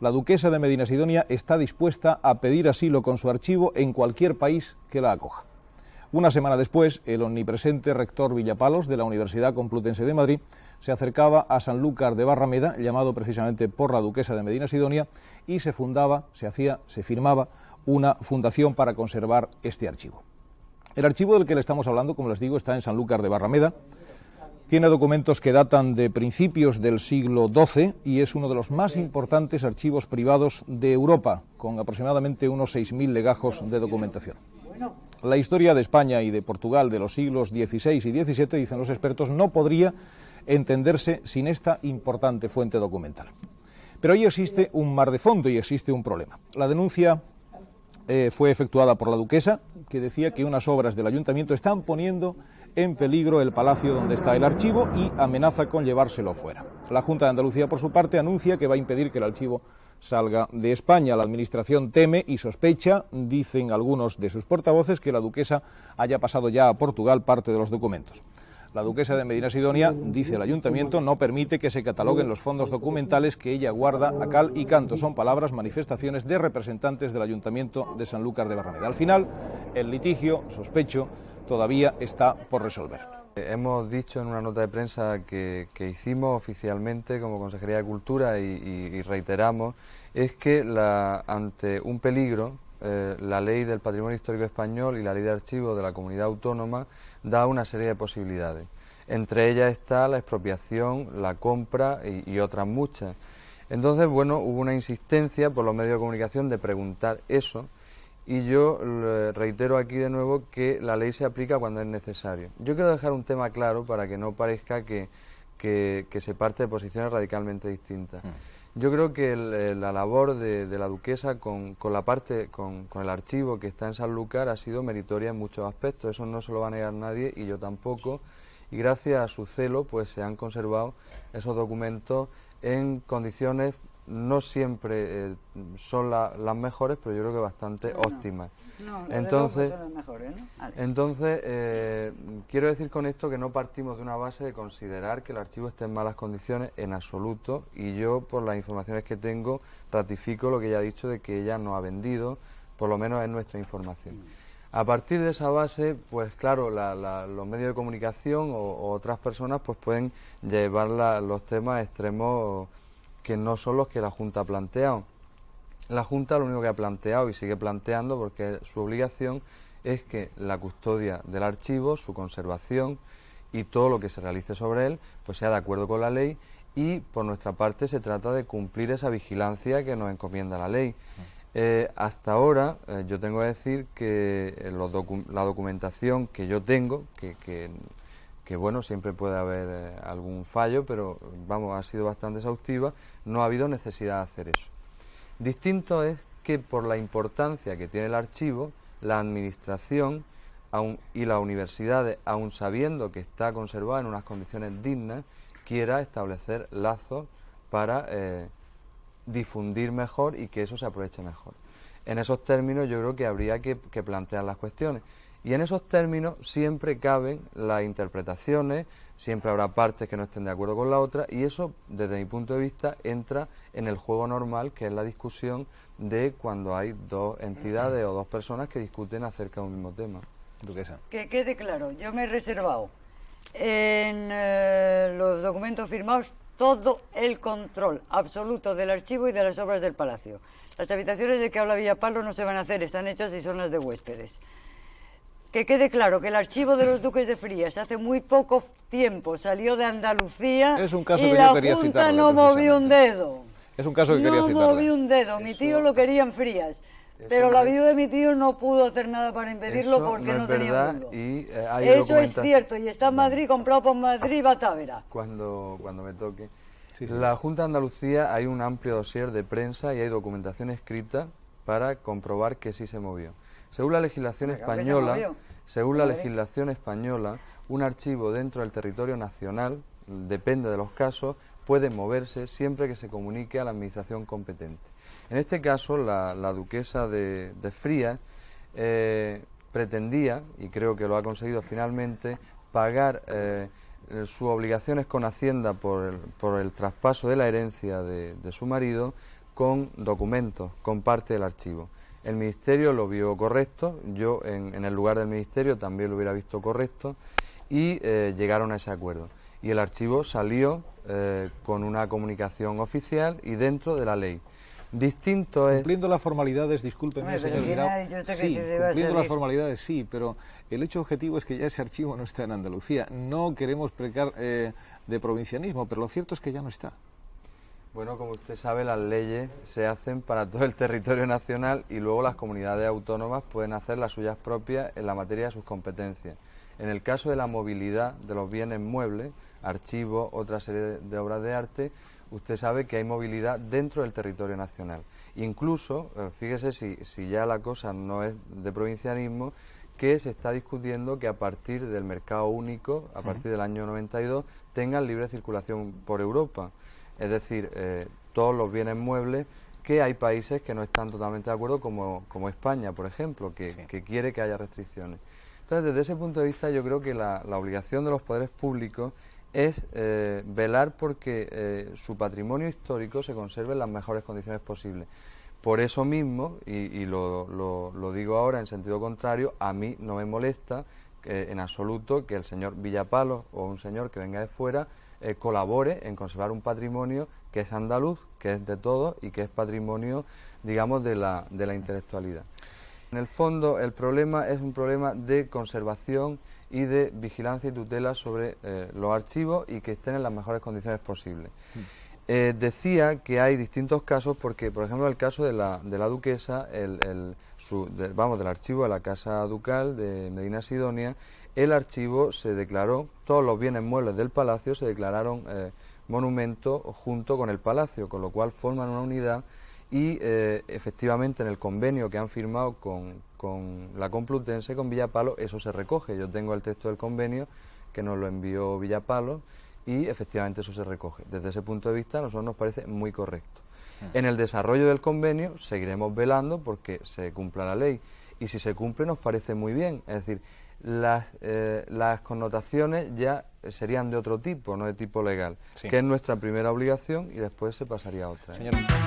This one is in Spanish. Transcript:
La duquesa de Medina Sidonia está dispuesta a pedir asilo con su archivo en cualquier país que la acoja. Una semana después, el omnipresente rector Villapalos de la Universidad Complutense de Madrid se acercaba a Sanlúcar de Barrameda, llamado precisamente por la duquesa de Medina Sidonia, y se fundaba, se hacía, se firmaba una fundación para conservar este archivo. El archivo del que le estamos hablando, como les digo, está en Sanlúcar de Barrameda, tiene documentos que datan de principios del siglo XII y es uno de los más importantes archivos privados de Europa, con aproximadamente unos 6.000 legajos de documentación. La historia de España y de Portugal de los siglos XVI y XVII, dicen los expertos, no podría entenderse sin esta importante fuente documental. Pero ahí existe un mar de fondo y existe un problema. La denuncia eh, fue efectuada por la duquesa, que decía que unas obras del ayuntamiento están poniendo en peligro el palacio donde está el archivo y amenaza con llevárselo fuera. La Junta de Andalucía, por su parte, anuncia que va a impedir que el archivo salga de España. La Administración teme y sospecha, dicen algunos de sus portavoces, que la duquesa haya pasado ya a Portugal parte de los documentos. La duquesa de Medina Sidonia, dice el ayuntamiento, no permite que se cataloguen los fondos documentales que ella guarda a cal y canto. Son palabras, manifestaciones de representantes del ayuntamiento de Sanlúcar de Barrameda. Al final, el litigio, sospecho, todavía está por resolver. Hemos dicho en una nota de prensa que, hicimos oficialmente como Consejería de Cultura y, reiteramos es que ante un peligro eh, la ley del patrimonio histórico español y la ley de archivo de la comunidad autónoma da una serie de posibilidades. Entre ellas está la expropiación, la compra y, otras muchas. Entonces, bueno, hubo una insistencia por los medios de comunicación de preguntar eso y yo reitero aquí de nuevo que la ley se aplica cuando es necesario. Yo quiero dejar un tema claro para que no parezca que, se parte de posiciones radicalmente distintas. Mm. Yo creo que eh, la labor de, la duquesa con, con la parte, con, con, el archivo que está en Sanlúcar ha sido meritoria en muchos aspectos. Eso no se lo va a negar nadie y yo tampoco. Y gracias a su celo, pues se han conservado esos documentos en condiciones no siempre eh, son las mejores, pero yo creo que bastante óptimas. entonces, entonces eh, quiero decir con esto que no partimos de una base de considerar que el archivo esté en malas condiciones en absoluto y yo por las informaciones que tengo ratifico lo que ella ha dicho de que ella no ha vendido, por lo menos en nuestra información. Mm. A partir de esa base, pues claro, los medios de comunicación o, otras personas pues pueden llevar los temas extremos que no son los que la Junta ha planteado. La Junta lo único que ha planteado y sigue planteando, porque su obligación es que la custodia del archivo, su conservación y todo lo que se realice sobre él, pues sea de acuerdo con la ley y por nuestra parte se trata de cumplir esa vigilancia que nos encomienda la ley. Eh, hasta ahora eh, yo tengo que decir que eh, la documentación que yo tengo, que que bueno, siempre puede haber eh, algún fallo, pero vamos, ha sido bastante exhaustiva, no ha habido necesidad de hacer eso. Distinto es que por la importancia que tiene el archivo, la administración y las universidades, aun sabiendo que está conservada en unas condiciones dignas, quiera establecer lazos para eh, difundir mejor y que eso se aproveche mejor. En esos términos yo creo que habría que plantear las cuestiones. Y en esos términos siempre caben las interpretaciones, siempre habrá partes que no estén de acuerdo con la otra y eso, desde mi punto de vista, entra en el juego normal, que es la discusión de cuando hay dos entidades o dos personas que discuten acerca de un mismo tema. Que quede claro, yo me he reservado en eh, los documentos firmados todo el control absoluto del archivo y de las obras del palacio. Las habitaciones de que habla Villapalo no se van a hacer, están hechas y son las de huéspedes. Que quede claro que el archivo de los duques de Frías hace muy poco tiempo salió de Andalucía es un caso y que la Junta no movió un dedo. Es un caso que no quería No movió un dedo, mi tío lo quería en Frías. Pero la viuda de mi tío no pudo hacer nada para impedirlo porque no, tenía mundo. Y, eh, Eso es cierto, y está en Madrid, comprado por Madrid y Batávera. Cuando, cuando me toque. La Junta de Andalucía hay un amplio dossier de prensa y hay documentación escrita para comprobar que sí se movió. Según la legislación española, según la legislación española, un archivo dentro del territorio nacional, depende de los casos, puede moverse siempre que se comunique a la administración competente. En este caso, la, duquesa de, Frías eh, pretendía, y creo que lo ha conseguido finalmente, pagar eh, sus obligaciones con Hacienda por el, traspaso de la herencia de su marido con documentos, con parte del archivo. El Ministerio lo vio correcto, yo en, el lugar del Ministerio también lo hubiera visto correcto y eh, llegaron a ese acuerdo. Y el archivo salió eh, con una comunicación oficial y dentro de la ley. Distinto Cumpliendo las formalidades, disculpenme, señor Sí, cumpliendo las formalidades, sí, pero el hecho objetivo es que ya ese archivo no está en Andalucía. No queremos precar eh, de provincianismo, pero lo cierto es que ya no está. Bueno, como usted sabe, las leyes se hacen para todo el territorio nacional y luego las comunidades autónomas pueden hacer las suyas propias en la materia de sus competencias. En el caso de la movilidad de los bienes muebles, archivos, otra serie de obras de arte, usted sabe que hay movilidad dentro del territorio nacional. Incluso, eh, fíjese si, ya la cosa no es de provincialismo, que se está discutiendo que a partir del mercado único, a partir del año 92, tengan libre circulación por Europa es decir, eh, todos los bienes muebles que hay países que no están totalmente de acuerdo, como, España, por ejemplo, que, quiere que haya restricciones. Entonces, desde ese punto de vista, yo creo que la, obligación de los poderes públicos es eh, velar porque eh, su patrimonio histórico se conserve en las mejores condiciones posibles. Por eso mismo, y, lo digo ahora en sentido contrario, a mí no me molesta en absoluto que el señor Villapalo o un señor que venga de fuera eh, colabore en conservar un patrimonio que es andaluz, que es de todos y que es patrimonio, digamos, de la, de la intelectualidad. En el fondo, el problema es un problema de conservación y de vigilancia y tutela sobre eh, los archivos y que estén en las mejores condiciones posibles. Mm. Eh, decía que hay distintos casos porque, por ejemplo, el caso de la, de la duquesa, el, vamos, del archivo de la Casa Ducal de Medina Sidonia, el archivo se declaró, todos los bienes muebles del palacio se declararon eh, monumento junto con el palacio, con lo cual forman una unidad y eh, efectivamente en el convenio que han firmado con, con la Complutense, con Villapalo, eso se recoge. Yo tengo el texto del convenio que nos lo envió Villapalo y efectivamente eso se recoge. Desde ese punto de vista, a nosotros nos parece muy correcto. En el desarrollo del convenio seguiremos velando porque se cumpla la ley y si se cumple nos parece muy bien. Es decir, las, eh, las connotaciones ya serían de otro tipo, no de tipo legal, que es nuestra primera obligación y después se pasaría a otra. ¿eh?